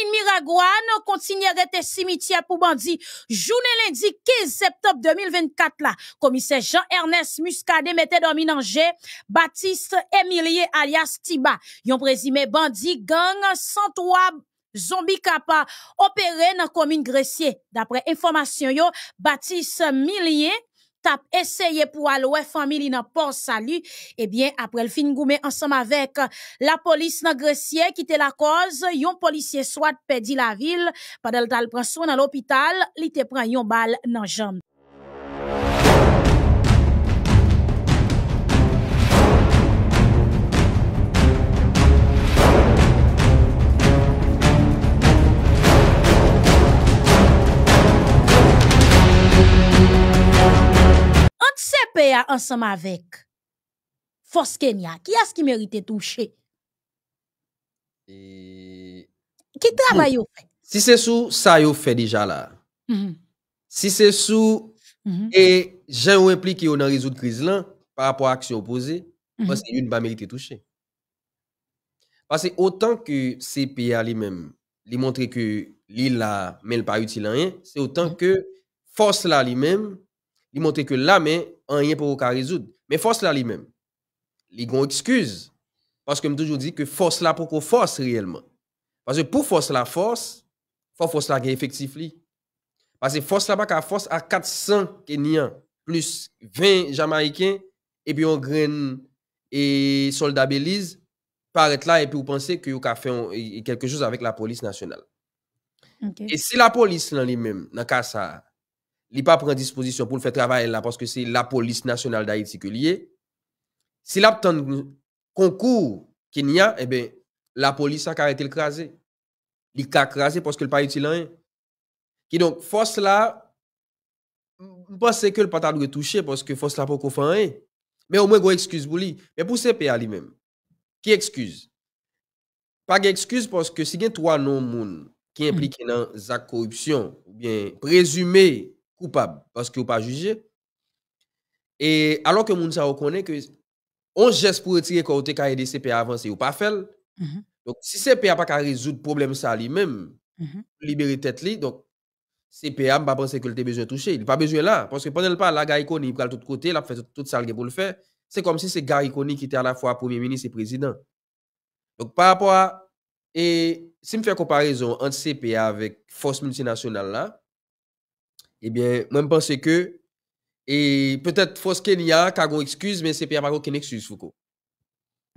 commune Miragouane continue à être cimetière pour bandits. Journée lundi 15 septembre 2024 là, commissaire Jean-Ernest Muscadet mettait dominanger Baptiste Emilier, alias Tiba. ont présumé bandit gang 103 zombie kapa opéré nan commune gresye. D'après information yo, Baptiste Milien tap essayé pour aller famille dans port salut eh bien après le fin goumé ensemble avec euh, la police nan grecier qui la cause yon policier soit perdit la ville pendant le prend soin dans l'hôpital il te prend yon balle dans jambe CPA ensemble avec Force Kenya, qui est-ce qui mérite toucher? Et... Qui travaille au fait? Si c'est sous ça yo fait déjà là. Mhm. Si c'est sous mhm. et j'ai ou impliqué dans résoudre crise là par rapport à l'action opposée, mhm. parce que une pas mérité toucher. Parce que autant que CPA lui-même lui montre que l'île là mais pas utile rien, c'est autant que force là lui-même il montre que là, mais rien pour aucun résoudre. Mais force là lui-même, li gon excuse. Parce que me toujours dit que force là pour qu'on force réellement. Parce que pour force la force, faut force la gain effectivement. Parce que force là pas qu'à force à 400 Kenyans plus 20 Jamaïcains et puis on graine et soldat Belize paraît là et puis vous pensez que vous fait e, e, quelque chose avec la police nationale. Et si la police lui-même, même dans cas ça li pa pren disposisyon pou l fè travèl la, paske se la polis nasyonal da iti ke liye, se la ptand konkou ki niya, ebe, eh la polis sa ka rete l krasè. Li ka krasè paske l pa iti lan en. Ki donk fòs la, mpase ke l pata l retouchè paske fòs la pou kofan en. Me o mwen gwe eksküz boulè. Me pou se pe a li men. Ki eksküz? Pag eksküz paske si gen twa non moun ki implike hmm. nan zak korupsyon ou bien prezume coupable parce qu'ils n'ont pas jugé. Et alors que Mounsa reconnaît que on geste pour retirer côté CPA avancé ou pas fait. Mm -hmm. Donc, si CPA pas qu'à résoudre le problème ça lui-même, mm libérer tête lui, donc CPA, ne pas qu'il a besoin de toucher. Il n'a pas besoin là. Parce que pendant le pas, la Gariconi, il prend tout côté, il a fait tout ça pour le faire. C'est comme si c'est Gariconi qui était à la fois premier ministre et président. Donc, par rapport à. Et si je fais comparaison entre CPA avec force multinationale là, eh bien, moi, je pense que, et peut-être, que qu'il y a, une excuse, mais ce n'est pas aucune excuse, Foucault.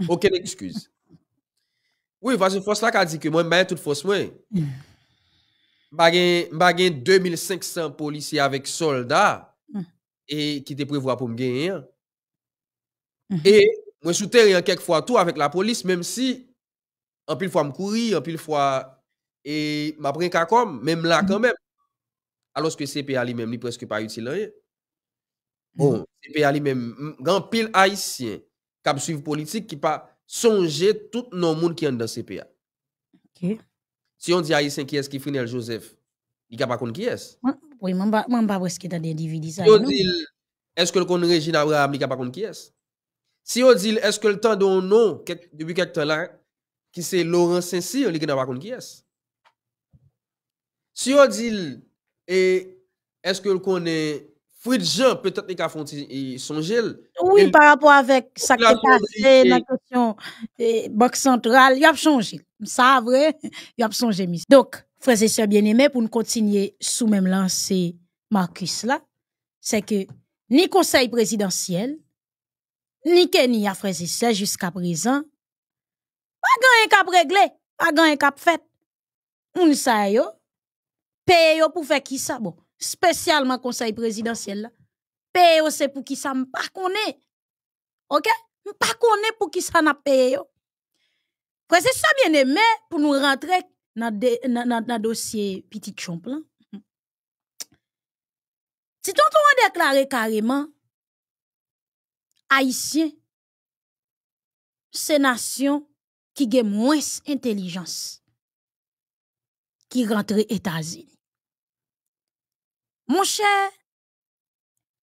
Aucune excuse. Oui, parce que là, qui a dit que moi, je suis toute fausse, moi. Je mets 2500 policiers avec soldats mm. et qui te prévoient pour me gagner. Hein. Mm-hmm. Et, je suis quelquefois tout avec la police, même si, en pile fois, je me courir, en pile fois, et je m'apprends comme, même là, quand mm-hmm. même. aloske CPA li mèm li preske pa yutil la yè. Mhm. Bon, CPA li mèm, gant pil Haitien kab suiv politik ki pa sonje tout nou moun ki an dan CPA. Ki? Si yon di Haitien ki es ki frinel Joseph, li ka pa kon ki es? Oui, mwen ba weske ta de divi dizay nou. Si yon non? di, eske l kon rejina wra li ka pa kon ki es? Si yon di, eske l tan don nou, debi kak ton la, ki se Laurent Saint-Cyr li ka pa kon ki es? Si yon di, Et est-ce que le connaissez Fritz Jean, peut-être les font songe Oui, par rapport avec ça qui est passé, la question Banque Centrale, il a changé. Ça, vrai, il a changé. Donc, frères et bien aimé, pour nous continuer sous même lancé Marcus là, c'est que ni conseil présidentiel, ni Kenya, a frères jusqu'à présent, pas grand cap réglé, pas grand cap fait. On sait yo, paye pour faire qui ça bon spécialement conseil présidentiel là c'est pour qui ça qu'on connaît OK pas est pour qui ça n'a payé c'est ça bien aimé pour nous rentrer dans le dossier petit là. Si tonton a déclaré carrément haïtien c'est nation qui a moins intelligence qui rentre États-Unis mon cher,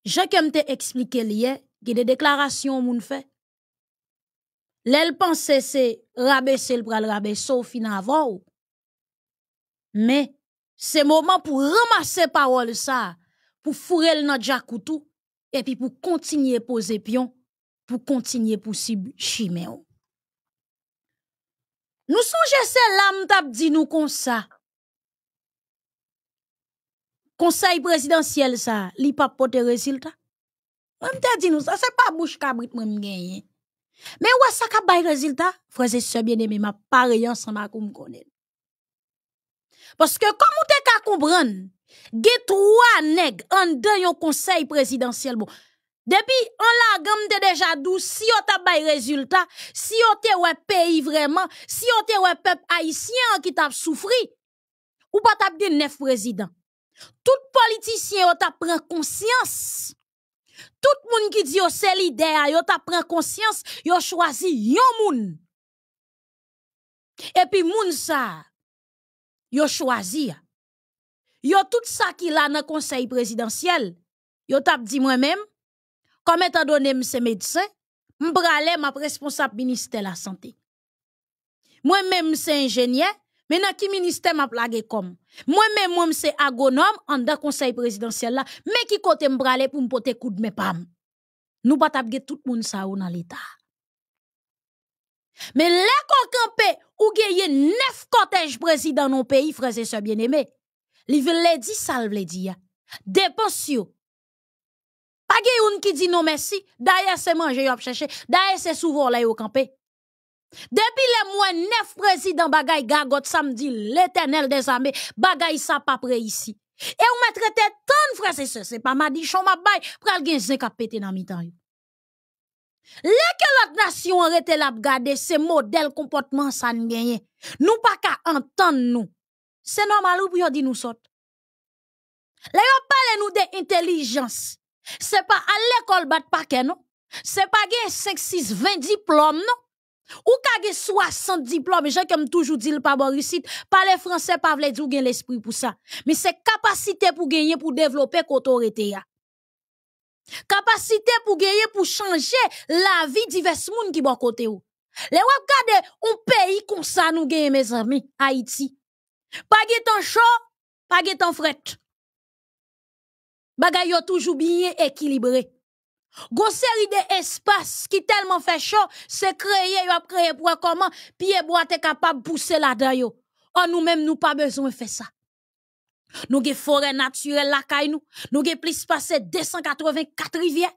j'ai comme te expliqué hier, que des déclarations m'ont fait. L'elle pensait c'est rabaisser le bras le rabaisser au fin avant. Mais c'est moment pour ramasser parole ça, pour fourrer le notre tout et puis pour continuer poser pion, pour continuer possible chimé. Nous songe c'est l'âme t'a dit comme ça conseil présidentiel ça, li pas de résultat. Moi te dit nous ça c'est pas bouche cabrit moi gagné Mais ou ça ka bay résultat, frères et sœurs bien-aimés, m'a pareil ensemble avec connaît. Parce que comme ou te ka comprendre, gen trois nèg en dans yon conseil présidentiel bon. Depuis on la gamme de déjà doux. si on t'a bay résultat, si on te wè pays vraiment, si on te wè peuple haïtien qui t'a souffri, ou pas t'a neuf présidents. Tout politicien yon ta conscience. Tout moun ki di yo se c'est yon ta pren conscience, yon choisi yon moun. Et puis moun sa, yon choisi. Yon tout qui ki la le conseil présidentiel, yo tap dit moi même, comme étant donné me ce médecin, m'bralè m'ap responsable ministère la santé. Moi même c'est ingénieur, mais dans qui ministère m'a plagié comme Moi-même, moi, c'est agonome en dans conseil présidentiel là. Mais qui côté m'bralé pour m'pote coup de mes pam? Nous pas tabge tout le monde ou dans l'État. Mais là, qu'on campe ou gagne neuf cortèges présidents dans nos pays, frères et sœurs bien-aimés, les veut dit ça, il veut dire. Dépensieux. Pas gagne un qui dit non merci. D'ailleurs, c'est manger, y'a cherché. D'ailleurs, c'est souvent là, y'a campé. campé. Depuis le neuf neuf présidents bagay gagot Samedi, l'éternel des armées bagay sa pa ici ici Et ou mwen tant de c'est ce C'est pas ma di Pour ma bay, pral gen zek ap pete nan mitan yo. que l'autre nation rete la gade se modèle comportement san genye, nou pas ka entendre nous c'est normal ou pour yo di nou sot. Le yon parle nou de intelligence. C'est pas à l'école bat pake nou, C'est pas gen 5, 6, 20 diplômes non ou kage 60 diplômes, je comme toujours dit le pas pas français pas vle di ou gen l'esprit pour ça. Mais c'est capacité pour gagner pour développer qu'autorité ya. Capacité pour gagner pour changer la vie divers moun qui bon côté ou. Le wap gade un pays comme ça nous gagne mes amis, Haïti. Pas ton chaud, pas ton fret. Bagay yo toujours bien équilibré. Gon série de espaces qui tellement fait chaud, c'est créé, yo a créé pour comment puis bois est capable pousser là-dedans yo. nous-mêmes nous pas besoin de faire ça. Nous avons forêt naturelle là caille nous. Nous avons plus passé 284 rivières.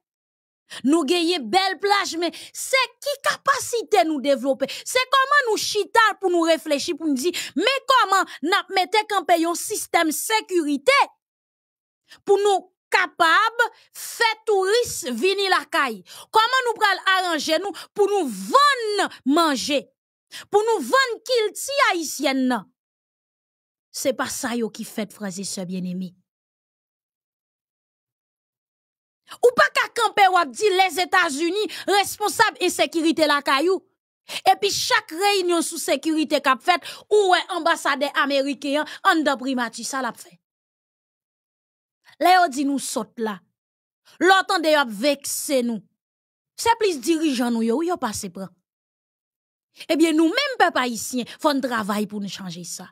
Nous avons belle plage, mais c'est qui capacité nous développer? C'est comment nous chital pour nous réfléchir, pour nous dire, mais comment nous mettons un système sécurité pour nous capable fait touriste vini la caille. Comment nous pral arranger nous pour nous vendre manger, pour nous vendre ti haïtienne C'est pas ça yo qui fait frères ce bien aimé Ou pas qu'à camper ou dit les États-Unis responsables sécurité la caillou. Et puis chaque réunion sous sécurité qu'a fait, ou un ambassadeur américain en primatis ça l'a fait. Là, dit nous saute là. L'autre de yon vexé nous. C'est plus dirigeant nous yon, yon passe prend. Eh bien, nous même, peuple haïtien, faut travail pour nous changer ça.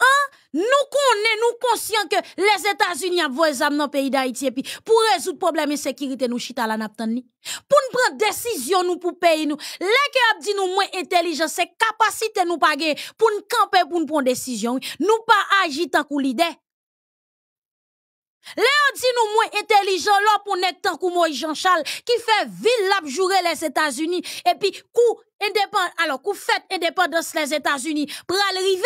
Hein? Nous connaissons, nous conscients que les États-Unis ont voué nos pays d'Haïti et puis pour résoudre le problème de sécurité, nous chita la naptani. Pour nous prendre décision, nous pour payer nous. Les gens dit nous moins intelligents, c'est capacité nous paguer pour nous camper, pour nous prendre décision. Nous pas agir tant que l'idée. ont dit nous moins intelligents là pour être tant que moi Jean-Charles qui fait ville l'abjouer les États-Unis et puis coup indépend alors coup fait indépendance les États-Unis pour arriver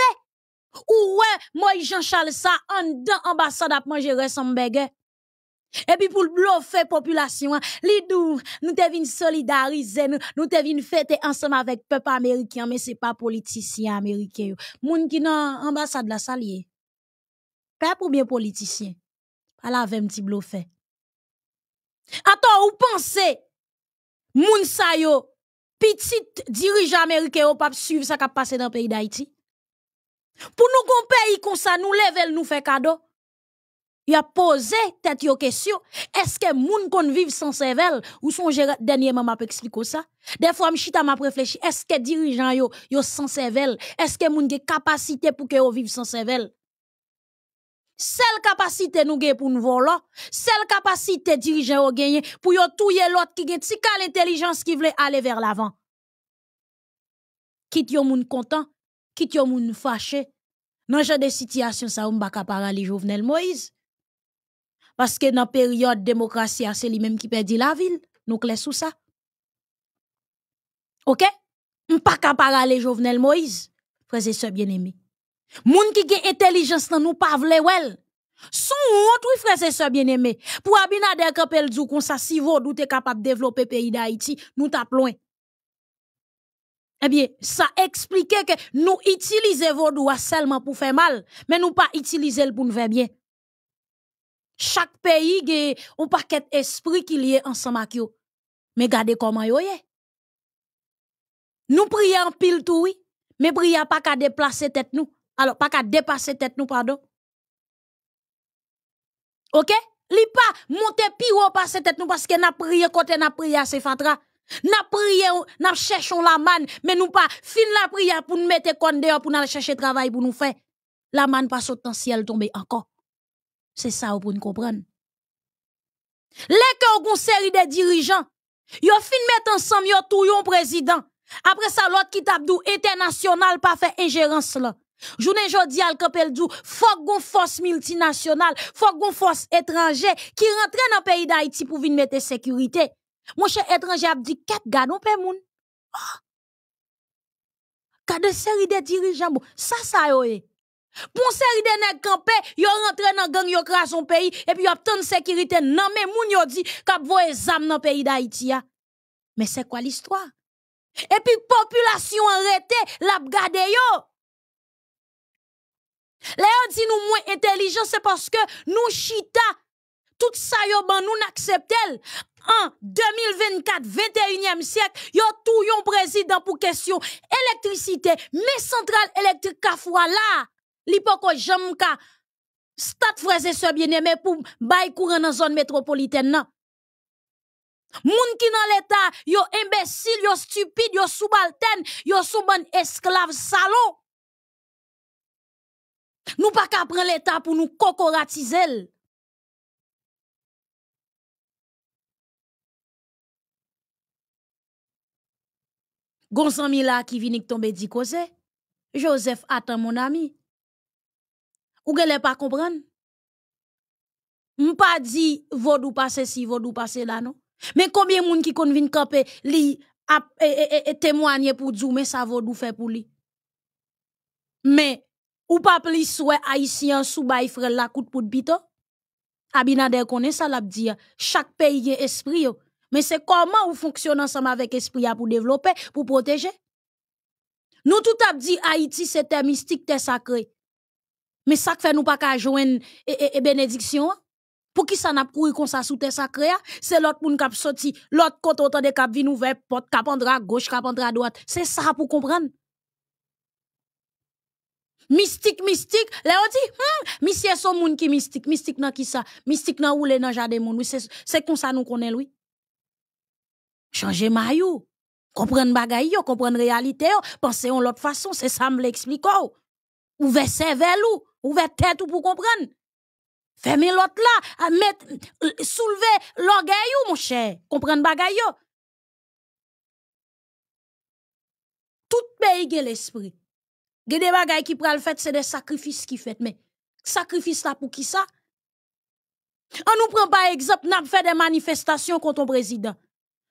ouais, moi Jean-Charles ça en dedans ambassade à manger ressemble et puis pour bluffer population, hein, les doux, nous devons solidariser, nous, devons fêter ensemble avec peuple américain, mais c'est pas politicien américain. Moun qui nan ambassade la salier. Peuple pour bien politicien. à la un petit fait. Attends, ou pensez, moun sa yo, petit dirigeant américain ou pas suivre ça qui passe passé dans le pays d'Haïti? Pour nous qu'on pays comme ça, nous lever, nous fait cadeau. Il a posé tête question. Est-ce que moun kon vivent sans cervelle ou son dernièrement m'a expliqué ça? Des fois m'chita m'a réfléchi, est-ce que dirigeant yo yo sans cervelle? Est-ce que moun gen capacité pour que yo vive sans cervelle? Seule capacité nous nous pour nous voler. seule capacité dirigeant yo genyen pour yo touyer lot qui gen intelligence qui intelligence qui veut l'avant vers l'avant. Quitte yo moun content kit yo moun fache, nan genre de situation, sa ou mbaka parali Jovenel Moïse. Parce que nan la période a c'est lui-même qui perdit la ville. nou kles sou ça. Ok? Mbaka parali Jovenel Moïse, et se bien aimé. Moun ki gen intelligence nan nou pavle wel, Son autre, oui frères et bien aimé. Pour Abinader Kapel Djou, kon sa si vous êtes capable de développer pays d'Haïti, nous tapons. loin. Eh bien, ça explique que nous utilisons vos doigts seulement pour faire mal, mais nous pas utiliser pour nous faire bien. Chaque pays a un paquet d'esprit qui est ensemble avec vous. Mais regardez comment vous Nous prions en pile tout, oui. Mais prions pas qu'à déplacer tête nous. Alors, pas qu'à dépasser tête nous, pardon. OK? Li pas monter pire ou passer tête nous parce que nous prions côté nous à N'a prié, n'a cherchons la manne, mais nous pas fin la prière pour nous mettre compte dehors pour nous chercher travail pour nous faire. La manne passe au ciel tombe encore. C'est ça pour nous comprendre. Les que une série de dirigeants, yo fin mettre ensemble yo tout yon président. Après ça l'autre qui tape dou international pas fait ingérence là. ne jodi al kapel dou, fok gon force multinationale fok gon force étranger qui rentre dans pays d'Haïti pour venir mettre sécurité. sécurité. Mon cher étranger a dit quatre gars, non, pas moun. Ka de série de dirigeants, bon ça, ça, yoé. Eh. Pour série de nèg campé, yo rentre dans gang, yo crash son pays, et puis yo obtenu sécurité. Non, mais moun yo dit, kap voye zam dans pays d'Haïti, Mais c'est quoi l'histoire? Et puis, population arrêtée, la gade yo. Là, on dit nous moins intelligents, c'est parce que nous chita, tout ça yo ban nous n'acceptons Un, 2024, 21e siècle, yo tout yon président pour question électricité, mais centrale électrique ka là, li poko stat ka stade se bien aimé pour bay courant dans zone métropolitaine nan. Moun ki nan l'état, yo imbécile, yo stupide, yo subalterne, yo souban esclave salon. Nous pas qu'à prendre l'état pour nous cocoratiser. Gonsan Mila qui vini tomber dit cause. Joseph attend mon ami. Ou ne pas comprendre? pas dit vodou passe si vodou passe là non. Mais combien moun qui vin camper li a e, e, e, témoigner pour dire mais ça vodou fait pour lui. Mais ou pas pli souhait haïtien sou bay frère la coute pour bito. Abinader connaît ça l'a dire chaque pays est esprit yo. Mais c'est comment vous fonctionnez ensemble avec esprit pour développer, pour protéger. Nous tout a dit Haïti c'était mystique, c'était sacré. Mais ça fait nous pas qu'à joindre et, bénédiction. Hein? Pour qui ça n'a pas couru comme ça sous terre sacré hein? C'est l'autre monde qui sorti, l'autre côté autant de cap vin ouvert porte cap à gauche, cap à droite. C'est ça pour comprendre. Mystique, mystique, là on dit, hmm, monsieur son monde qui mystique, mystique nan qui ça, mystique nan ou les nan jardin moun. Oui, c'est comme ça nous connaît lui changer maillot. Comprendre bagay comprendre réalité yo, penser en l'autre façon, c'est ça me l'explique. Ouvert cervelle ou, ouvert tête pour comprendre. Fermez l'autre là, à mettre, euh, soulever l'orgueil mon cher. Comprendre bagay yo. Tout pays l'esprit. Gè des bagay qui pral fait, c'est des sacrifices qui fait. Mais, sacrifice là pour qui ça? On nous prend pas exemple, n'a fait des manifestations contre le président.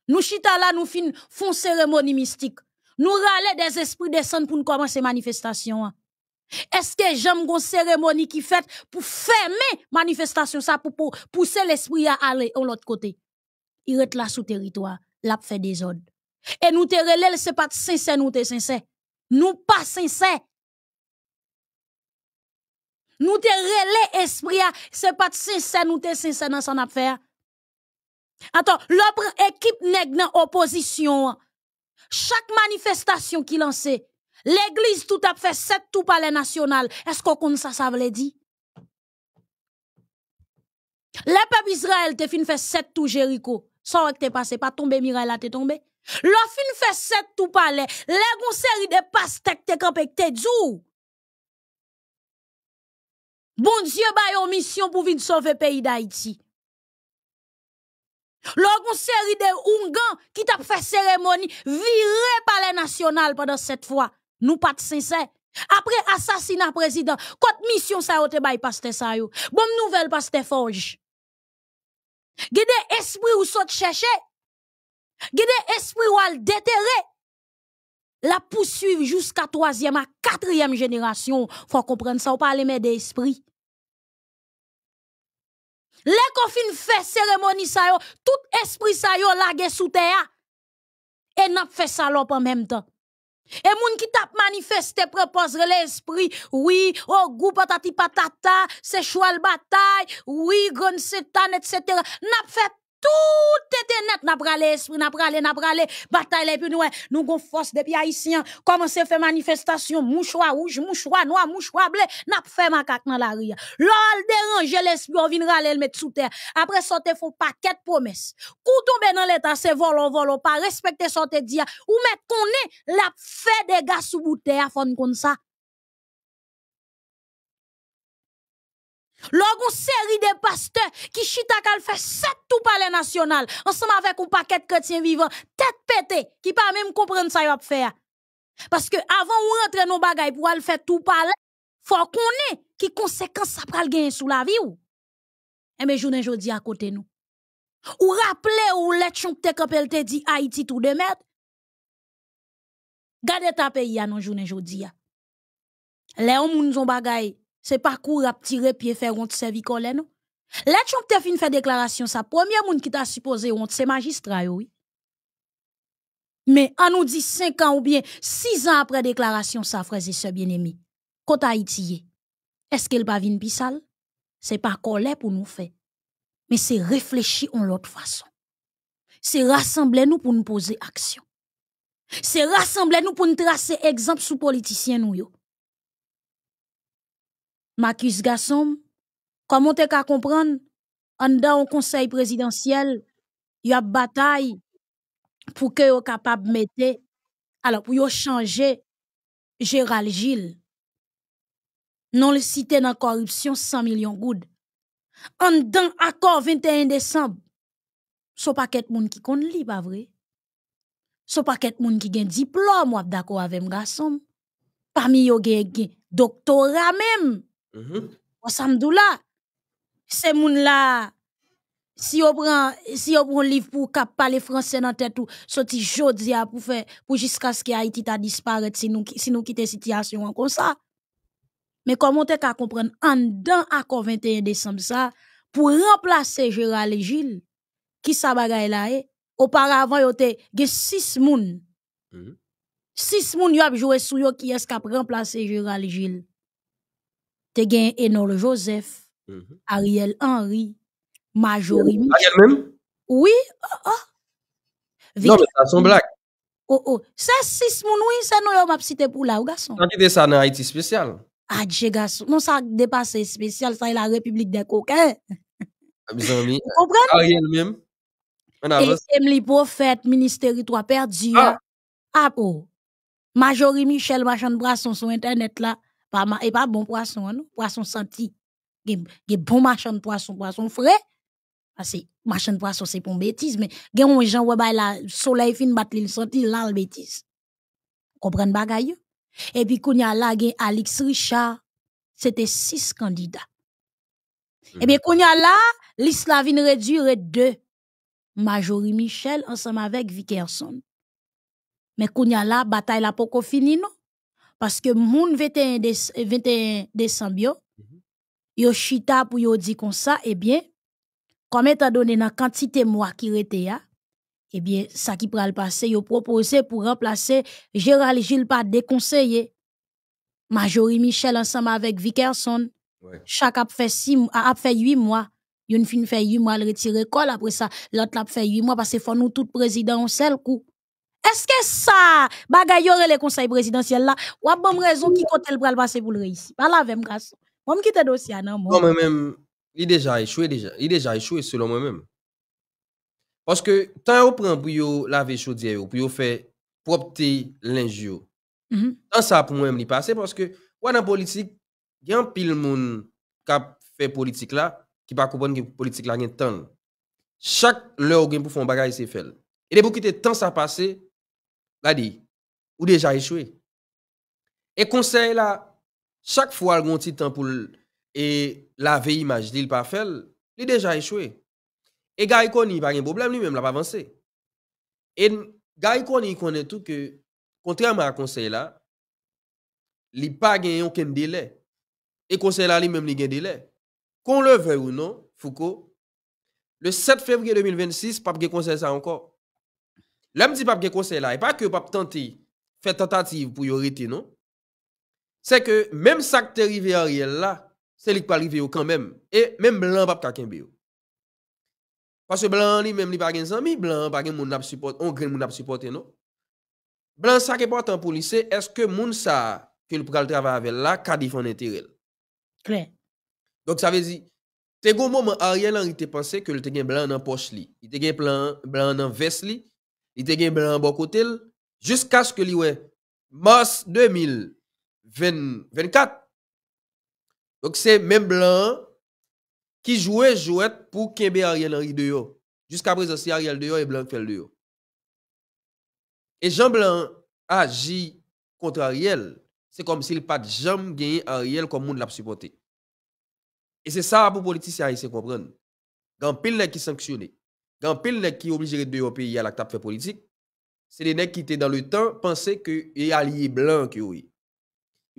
Nous chita là, nous fin, font cérémonie mystique. Nous râler des esprits descendre pour nous commencer manifestation. Hein. Est-ce que j'aime une cérémonie qui fait pour fermer manifestation ça, pour, pousser l'esprit à aller de l'autre côté? Il reste là sous territoire, là fait des ordres. Et nous te ce c'est pas sincère, nous te sincère. Nous pas sincère. Nous te relève, esprit, c'est pas sincère, nous te sincère dans son affaire. Hein. Attends, l'opre équipe nèg opposition. Hein. Chaque manifestation qui lance, l'église tout a fait sept tout palais national. Est-ce qu'on compte ça, ça veut dire? Le peuple Israël te fin fait sept tout Jéricho. Sans que t'es passé, pas tombé Mireille, là t'es tombé. Le fin fait sept tout palais. Les gon série de pastèques te campé, te djou. Bon Dieu, bah yon mission pour venir sauver le pays d'Haïti une série de Ungans qui t'a fait cérémonie viré par les nationales pendant cette fois. Nous pas de sincère. Après assassinat président, Quelle mission ça te bay pasteur ça yo. Bonne nouvelle pasteur Forge. Gede esprit ou saute chercher. Gede esprit ou al déterrer. La poursuivre jusqu'à troisième à quatrième génération. Faut comprendre ça, ou pas mais des d'esprit. Le fait fait cérémonie, sa tout esprit sa yo lage sou Et Et E fait fè salop en même temps. Et moun ki tap manifeste prepozre l'esprit. oui, oh, patati patata, se choual bataille, oui, se satan, etc. n'a fait tout net n'a pralé esprit n'a pralé n'a pralé bataille puis nous nous gon force depuis haïtien commencer faire manifestation mouchoir rouge mouchoir noir mouchoir bleu n'a fait macaque dans la rue l'ol déranger l'esprit on vient le mettre sous terre après sortir font paquet promesse on tomber dans l'état c'est volon volon pas respecter sortir dire ou mettre qu'on la fait des gars sous bouteille afon comme ça Logon seri de paste ki chita kal fè set tou pale nasyonal ansanm avèk ou pakèt kòtien vivan, tèt pète ki pa mè m komprèn sa yo ap fè ya. Paske avan ou rentre nou bagay pou al fè tou pale, fò konè ki konsekans sa pral gen sou la vi ou. E eh mè jounen jodi akote nou. Ou rapple ou letchon ptè kapel tè di Haiti tout de mèd. Gade ta peyi ya nou jounen jodi ya. Le om moun zon bagay... c'est pas court à tirer pied faire honte servir colère non fin fait déclaration ça premier monde qui t'a supposé honte c'est magistrat oui mais on nous dit 5 ans ou bien 6 ans après déclaration ça frères et sœurs bien aimé quand Haïti est-ce qu'elle pas vinn pis sale c'est pas colère pour nous faire mais c'est réfléchir en l'autre façon c'est rassembler nous pour nous poser action c'est rassembler nous pour nous tracer exemple sous politiciens nous yo. Marcus Gasson, comment tu peux comprendre, en dans au conseil présidentiel, il y a bataille pour que soient capable de mettre, alors pour changer Gérald Gilles. Non, le cité dans corruption 100 millions de gouttes. En dans accord 21 décembre, so paquet monde qui compte li, pas vrai? n'est paquet monde qui gagne diplôme, ou d'accord avec garçon. Parmi yo gen, gen doctorat même. O samdou la, se moun la, si yo pran, si yo pran liv pou kap pale franse nan tetou, sou ti jodze ya pou fè, pou jiska skye Haiti ta disparet, si nou ki te siti asyon an kon sa. Me komon te ka kompran, an dan akon 21 desem sa, pou remplase Jurali Gilles, ki sa bagay la e, oparavan yo te gen 6 moun, 6 mm-hmm. moun yo ap jowe sou yo ki eskap remplase Jurali Gilles. Te gen Enol Joseph, mhm. Ariel Henry, Majorie Michel. Ariel même? Oui, oh, oh. Non, mais ça son blague. Oh, oh. Ça, sis moun oui, se nous yo map cité pour là, ou garçon. Tant ki de sa nan Haiti Ah Adieu, garçon. non ça dépasse spécial, ça est la République des Koken. Ah, Vous comprenez? Ariel même. Et Emily li pou fèt, ministeri to a Majorie Ah. bon. Oh. Majorie Michel bras sont sur internet là pas et pas bon poisson, non? Poisson senti. Gen, un bon machin de poisson, poisson frais. Parce que machin de poisson, c'est pour bêtise, mais gen on gens ouais, bah, la soleil fin bat l'île senti, là, le bêtise. comprendre bagaille? Et puis, qu'on y a là, Alex Richard, c'était six candidats. Et eh bien, qu'on mhm. y a là, l'Islamine réduit deux. Majorie Michel, ensemble avec Vickerson. Mais qu'on y a là, bataille la poco fini, non? Parce que le 21, décembre, mhm. yo, chita pou yo di ça, eh bien, comme étant donné la quantité mois qui était là, eh bien, ça qui pral il yo proposé pour remplacer Gérald Gilles par conseillers. Majorie Michel ensemble avec Vickerson. Chaque a fait six mois, a fait huit mois. une fin fait huit mois, le l'école après ça. L'autre a fait huit mois parce que faut nous tout présidents en seul coup. Est-ce que ça, bagayore le conseil présidentiel là, ou a bon raison qui compte le pral passe pour le réussir? Pas la même grâce. Moi, je quitte le dossier. Non, moi. non, moi même, il déjà échoué, déjà. Il déjà échoué selon moi-même. Parce que, tant yon prend pour laver laver chaudier, pour faire propter linge yon. Mhm. Tant ça pour moi-même, il passe parce que, dans la politique, il y a un pile monde qui fait politique là, qui pas comprendre que la politique là, il y a un temps. Chaque leur gen pour faire un fait. Et de vous temps ça passer, Regardez, ou déjà échoué. Et conseil là, chaque fois qu'il a temps pour et laver l'image, il pas fait, il déjà échoué. Et Gary Koni, pas de problème, lui-même, il n'a pas avancé. Et Gary il connaît tout que, contrairement à conseil là, il pas gagné aucun délai. Et conseil là, lui-même, il de délai. Qu'on le veuille ou non, Foucault, le 7 février 2026, pas de conseil ça encore. Là, je dis pas que conseil là, et pas que pas tenter, faire tentative pour y arrêter, non? C'est que même ça qui est arrivé à Ariel là, c'est lui qui pas arriver quand même. Et même Blanc pas qu'à Parce que Blanc lui même lui pas gain ami, Blanc pas gain moun support, on gain moun ap supporter, non? Blanc ça qui est important pour lui, c'est est-ce que moun ça qu'il pral travailler avec là, qu'a défendre intérêt. Claire. Donc ça veut dire c'est un moment Ariel Henry te pensé que le te blanc dans poche li. Il te plan blanc dans veste li Ite gen blan an bokotel. Jusk aske liwe. Mars 2024. Dok se men blan ki jwe jwet pou kebe Ariel Henry deyo. Jusk apre zase Ariel deyo e blan fel deyo. E jan blan aji konta Ariel. Se kom si li pat jan gen Ariel kom moun la psipote. E se sa apou politisyay se kompran. Gan pil la ki sanksyone. Gan pil nek ki oblijere de yo peyi ya lakta pfe politik, se de nek ki te dan le tan, panse ke e alye blan ki yo e.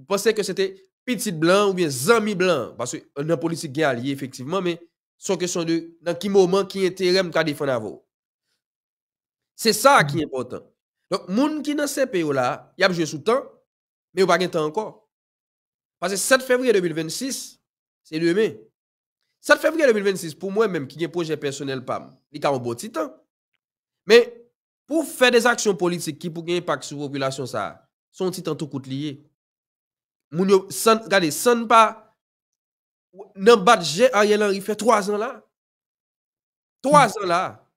Panse ke se te piti blan ou bien zami blan, panse nan politik gen alye efektiveman, men son kesyon de nan ki mouman ki ete rem kadifan avou. Se sa ki important. Donk moun ki nan se peyo la, ya pje sou tan, men yo pa gen tan anko. Pase 7 fevriye 2026, se 2 mey, 7 février 2026, pour moi-même, qui a un projet personnel, il y a un beau titan. Mais pour faire des actions politiques qui pour gagner impact sur la population, ça, son titan tout coûte lié. regardez, sans pas, dans budget, Ariel Henry fait 3 ans là. 3 ans là.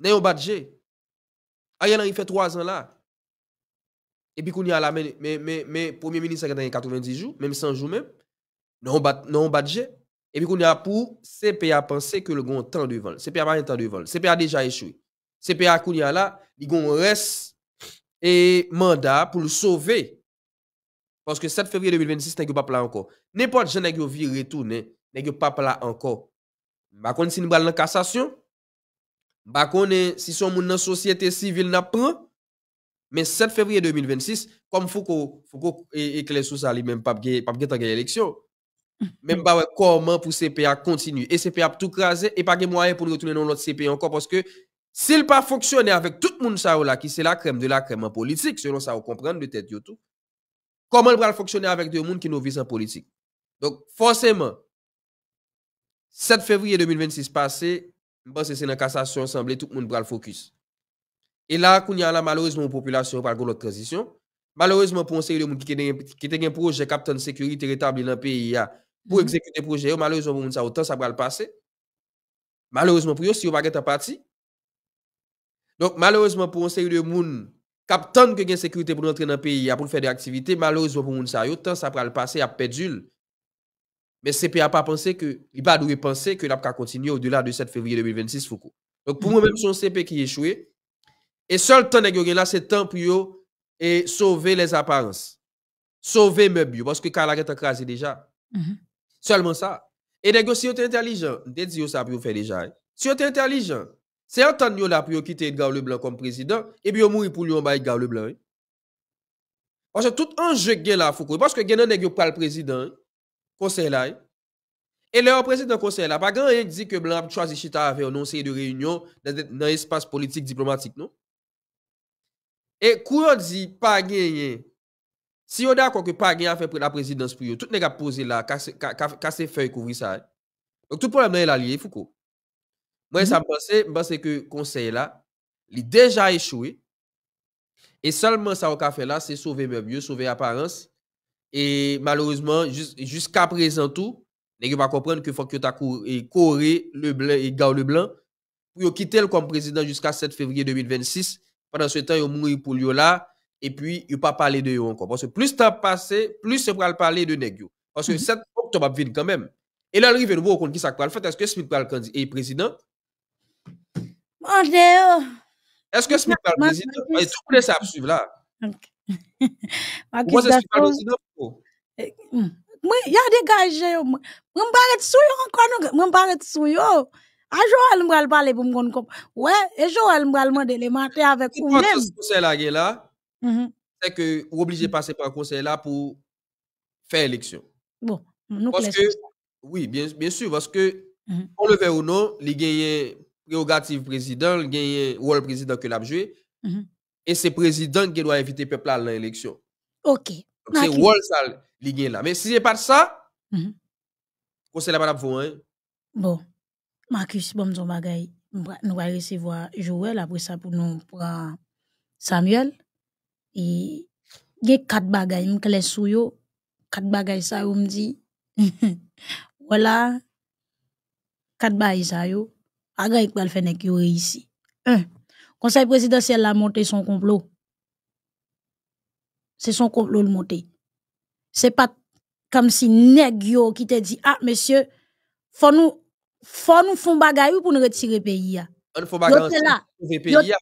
dans badje. Ariel Henry fait 3 ans là. Et puis, Il y a la, mais, premier ministre, qui a 90 jours, même 100 jours même, non budget. Epi koun ya pou, sepe ya panse ke le goun tan du vol. Sepe ya panse tan du vol. Sepe ya deja eshui. Sepe ya koun ya la, di goun res e manda pou l souve. Pwoske 7 fevriye 2026, nèk yo papla anko. Nèpot jen nèk yo vir retou, nèk yo papla anko. Bakon si n'bral nan kassasyon. Bakon si son moun nan sosyete sivil nan pran. Men 7 fevriye 2026, koum fwou kou ekle sou sa li men pap ge tan geye leksyon. même pas comment pour CPA continuer. Et CPA tout craser et pas de moyen pour retourner dans l'autre CPA encore parce que s'il pas fonctionner avec tout le monde ça là, qui c'est la crème de la crème en politique, selon ça, vous comprenez de tête tout. Comment il va fonctionner avec deux monde qui nous visent en politique? Donc, forcément, 7 février 2026 passé, c'est une cassation assemblée, tout le monde va le focus. Et là, y a malheureusement, la population par l'autre transition. Malheureusement, pour un série de monde qui a un projet captain de sécurité rétabli dans le pays, pour mhm. exécuter le projet. Malheureusement, pour ça, autant ça va le passer. Malheureusement pour eux, si vous n'avez pas parti. Donc, malheureusement pour un série de monde qui que gain sécurité pour entrer dans le pays, pour faire des activités, malheureusement pour moun ça, autant ça va le passer, à pédule. Mais n'a pas pensé que, il pas dû penser que l'a pas continuer au-delà de 7 février 2026, Donc, pour mhm. moi-même, son CP qui échoué, et seul temps que là, c'est temps pour et sauver les apparences, sauver meubles, parce que Kala est écrasé déjà. Mhm. Sèlman sa, e negyo si yo te entelijan, de di yo sa apyo fe de jay, si yo te entelijan, se an tan yo la apyo kite yon gavle blan kom prezident, e bi yo mou yon pou yon ba yon gavle blan yon. Anje, tout anje gen la fokou, anje gen nan negyo pal prezident yon, konsey la yon, e le an prezident konsey la, pa gen anjen di ki blan apy chwa zi chita ave yon nonsey de reyonyon nan espas politik diplomatik nou. E kou anji pa gen yon. Si yo de akon ke pa gen a fe prena prezidans pou yo, tout ne ka pose la, kase fey kouvri sa e. Donc tout pou la menen la liye, fou kou. Mwen sa mpense, mpense ke konsey la, li deja e choui, e salman sa wak a fe la, se souve mwen byo, souve aparense, e malouzman, jiska prezantou, ne gen pa komprenne ke fok yo ta koure le blan, pou yo kite l kom prezidans jiska 7 fevriye 2026, pandan sou etan yo mouni pou yo la, et puis il pas parler de eux encore parce que plus temps passé, plus c'est pour parler de nèg parce que 7 mhm. octobre vient quand même et là arrive nouveau compte qui ça va fait est-ce que Smith parle le candidat et président est-ce que Smith va président et oh. tout le ça suivre là Pourquoi c'est Smith va le président Mwen ya degaje yo, mwen baret sou yo an kwa nou, mwen yo. A Joel mwen al pale pou mwen kon kom. We, e Joel mwen demander les dele avec avek même Mm-hmm. C'est que vous obligé de passer par le conseil là pour faire l'élection Bon, nous parce que, Oui, bien, sûr, parce que, mm-hmm. on le veut ou non, il gagne prérogative président, il gagne rôle président que l'a joué. Mm-hmm. Et c'est président qui doit inviter le peuple à l'élection. OK. C'est rôle ça, il gagne là. Mais si c'est pas ça, le conseil là, pas pour hein? Bon. Marcus, bon, nous allons recevoir Joël après ça pour nous prendre euh, Samuel. Et il y a quatre bagages, je clé sur yo. Quatre bagages ça, on me dit. Voilà. Quatre bagages ça yo. Aga il va le faire qui ici. Un. Conseil présidentiel a monté son complot. C'est son complot le monté. C'est pas comme si nèg yo qui te dit ah monsieur, faut nous faut nous font bagaille pour nous retirer pays. Il faut bagaille pour retirer pays.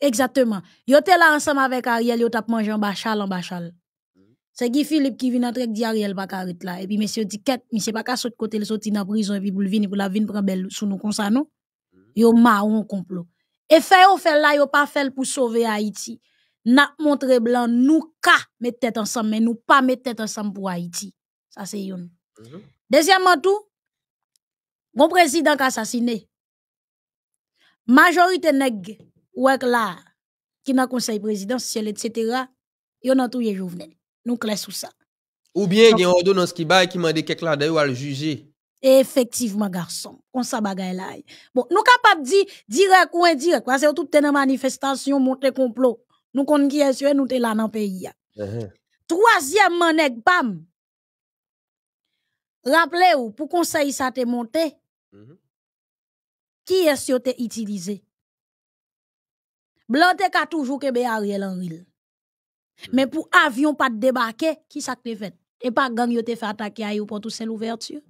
Exactement. Yo te là ensemble avec Ariel, yo tap mangé en bachal, en bachal. Mm-hmm. C'est Guy Philippe qui vient entrer avec Ariel Bakarit là. Et puis, monsieur dit, quête, monsieur pas qu'à sauter côté, le sorti dans prison, et puis pour venir, pour la venir prendre belle sous nous comme ça, non? Mm-hmm. Yo un complot. Et fait, yo fait là, yo pas fait pour sauver Haïti. N'a montré blanc, nous ka mettre tête ensemble, mais nous pas mettre tête ensemble pour Haïti. Ça, c'est yon. Mm-hmm. Deuxièmement, tout, bon président qui assassiné. Majorité nègre ouais là qui n'a conseil présidentiel etc y en a tout les jeunes nous classons ça ou bien il y a ordonnance qui bail qui m'a dit quelque là d'ailleurs à le juger effectivement garçon on sa bagaille là bon nous capable dire direct ou indirect parce que tout est dans manifestation monter complot nous connait qui est sur nous sommes là dans pays uh-huh. Troisième -huh. bam rappelez-vous pour conseil ça t'est monté mm-hmm. qui est sur t'est utilisé Blanté a toujours Ariel Ariel ville. Hmm. Mais pour avion pas débarquer, qui ça te fait? Et pas gang yote fait attaquer pour tout seul ouverture.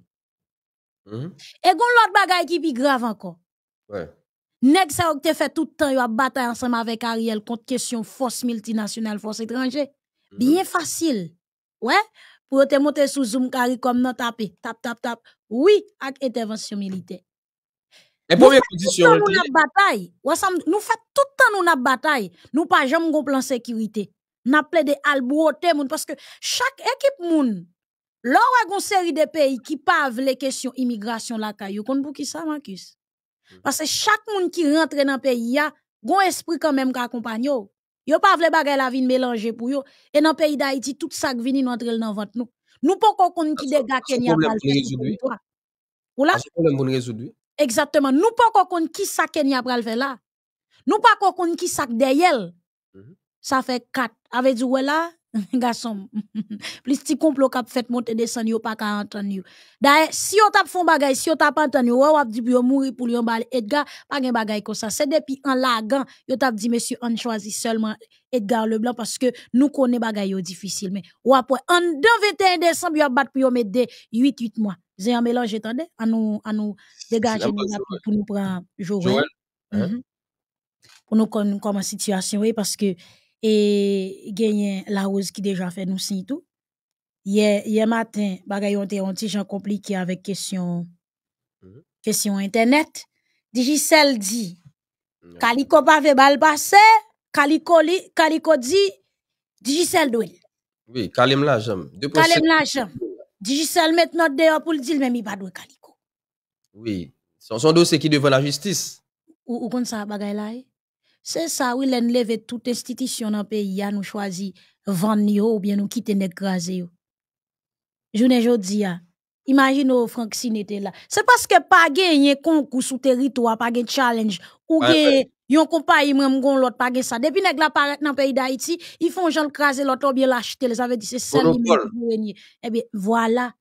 Hmm. Et gon l'autre bagaille qui est grave encore. Ouais. Nèg ça que te fait tout le temps a bataille ensemble avec Ariel contre question force multinationale, force étrangère hmm. Bien facile. Ouais. Pour te monter sous zoom carry comme nan tape, tap tap tap. Oui, avec intervention militaire. Et premières conditions. Nous la bataille. Nous faisons tout le temps nous bataille. Nous pas jamais un plan sécurité. Nous plaidé albouoté moun parce que chaque équipe moun là a une série de pays qui pavent les questions immigration la caillou. Kon pour ki ça Marcus? Hmm. Parce que chaque monde qui rentre dans le pays y a un esprit quand même qui accompagne oh. Yo pa vle bagay la vie mélanger pour yo. Et dans le pays d'Haïti, tout ça qui vini entre dans vente nous. Nous pas qu'on qui dégâts Kenya pas Ou là? problème pour résoudre. Exactement. Nous pas qu'on qui ça Kenya pral faire là. Nous pas qu'on qui ça derrière. Mhm. Ça fait 4. Avec du ouais là, garçon. Plus petit complot qu'a fait monter descendre yo pas qu'à entendre D'ailleurs, si on tape fond bagay, si on tape entendre ouais, on dit yo mourir pour yon bal Edgar, pas gen bagay comme ça. C'est depuis en lagan yo tape dit monsieur on choisit seulement Edgar Leblanc parce que nous connaissons bagay yo difficile mais ou après en 21 décembre yo bat pour yo mettre 8 8 mois j'ai un mélange, attendez, à nous, à nous dégager pour nous prendre Joël. Hein? Mm-hmm. Pour nous connaître comme situation oui, parce que, et gagner la rose qui déjà fait nous signe tout. Hier, hier matin, bagaille on te un petit compliqué avec question, mm-hmm. question internet. Digicel dit, Calico pas fait bal passé, calico dit, Digicel doit. » Oui, Kalim la jam. Kalim la jam. Digisal met notre dehors pour le dire, mais il pas de calico. Oui. Son, son dossier qui devant la justice. Ou, ou ça, bagaille là. Eh? C'est ça, oui, l'enlever toute institution dans le pays, nous choisi vendre ou bien nous quitter n'écraser. Je ne jodi a. Ah. Imagine ou oh, Frank Sin était là. C'est parce que pas gagné concours sous territoire, pas gagné challenge, ou gagné Yon compagnie même gon l'autre pas ça. Depuis nèg la paraît dans pays d'Haïti, ils font gens craser l'autre bien l'acheter, ça veut dire c'est ça lui Et bien voilà,